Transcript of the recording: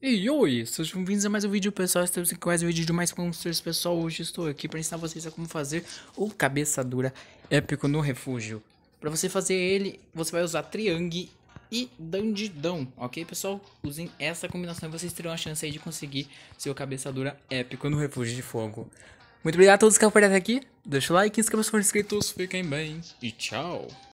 E oi, sejam bem-vindos a mais um vídeo pessoal, estamos aqui com mais um vídeo de mais construções pessoal, hoje estou aqui para ensinar vocês a como fazer o cabeça dura épico no refúgio. Para você fazer ele, você vai usar triangue e dandidão, ok pessoal? Usem essa combinação e vocês terão a chance aí de conseguir seu cabeça dura épico no refúgio de fogo. Muito obrigado a todos que acompanharam até aqui, deixa o like, inscreva-se se for inscritos, fiquem bem e tchau!